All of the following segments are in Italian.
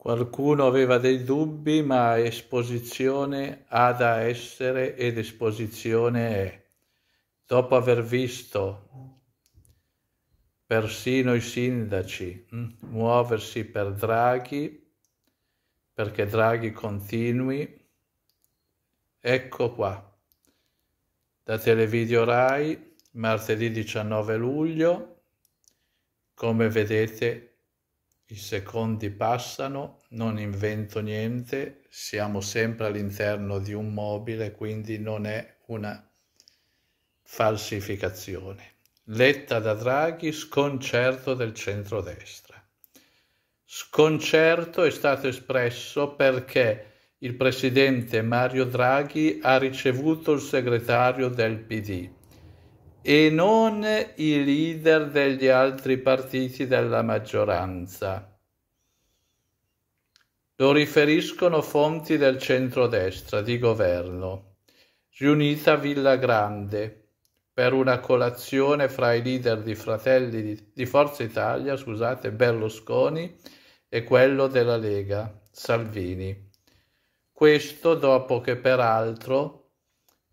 Qualcuno aveva dei dubbi, ma esposizione ha da essere ed esposizione è. Dopo aver visto persino i sindaci hm, muoversi per Draghi, perché Draghi continui, ecco qua, da Televideo Rai, martedì 19 luglio, come vedete i secondi passano, non invento niente, siamo sempre all'interno di un mobile, quindi non è una falsificazione. Letta da Draghi, sconcerto del centrodestra. Sconcerto è stato espresso perché il presidente Mario Draghi ha ricevuto il segretario del PD e non i leader degli altri partiti della maggioranza. Lo riferiscono fonti del centrodestra di governo, riunita a Villa Grande per una colazione fra i leader di Fratelli di, di Forza Italia, scusate, Berlusconi e quello della Lega, Salvini. Questo dopo che peraltro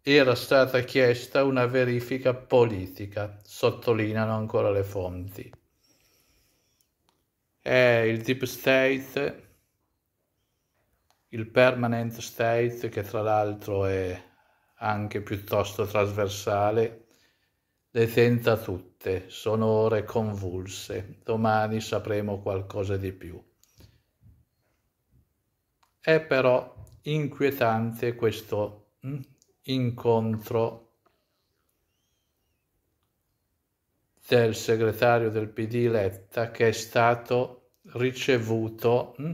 era stata chiesta una verifica politica, sottolineano ancora le fonti. È il deep state, il permanent state, che tra l'altro è anche piuttosto trasversale, le tenta tutte, sono ore convulse, domani sapremo qualcosa di più. È però inquietante questo hm? incontro del segretario del PD Letta che è stato ricevuto hm,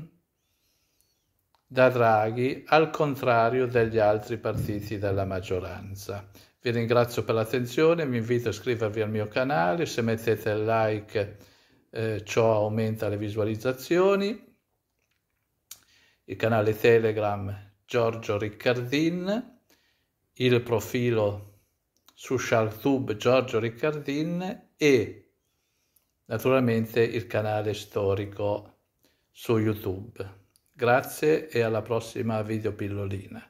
da Draghi al contrario degli altri partiti della maggioranza. Vi ringrazio per l'attenzione, vi invito a iscrivervi al mio canale, se mettete like eh, ciò aumenta le visualizzazioni, il canale Telegram Giorgio Riccardin il profilo su Shartube Giorgio Riccardin e naturalmente il canale storico su YouTube. Grazie e alla prossima videopillolina.